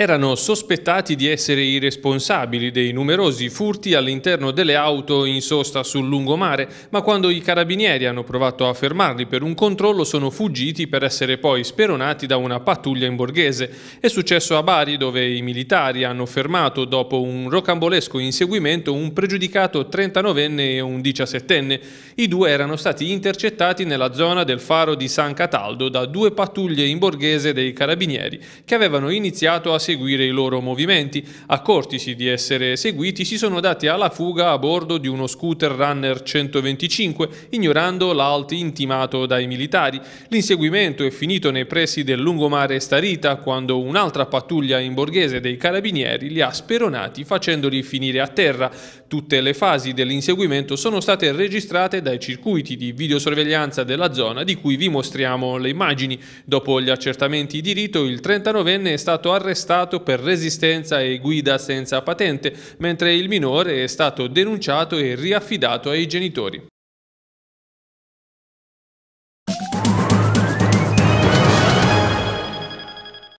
erano sospettati di essere i responsabili dei numerosi furti all'interno delle auto in sosta sul lungomare, ma quando i carabinieri hanno provato a fermarli per un controllo sono fuggiti per essere poi speronati da una pattuglia in borghese. È successo a Bari dove i militari hanno fermato dopo un rocambolesco inseguimento un pregiudicato 39enne e un 17enne. I due erano stati intercettati nella zona del faro di San Cataldo da due pattuglie in borghese dei carabinieri che avevano iniziato a seguire seguire i loro movimenti. Accortisi di essere seguiti, si sono dati alla fuga a bordo di uno scooter runner 125, ignorando l'alt intimato dai militari. L'inseguimento è finito nei pressi del lungomare Starita quando un'altra pattuglia in borghese dei carabinieri li ha speronati facendoli finire a terra. Tutte le fasi dell'inseguimento sono state registrate dai circuiti di videosorveglianza della zona di cui vi mostriamo le immagini. Dopo gli accertamenti di rito, il 39enne è stato arrestato arrestato per resistenza e guida senza patente, mentre il minore è stato denunciato e riaffidato ai genitori.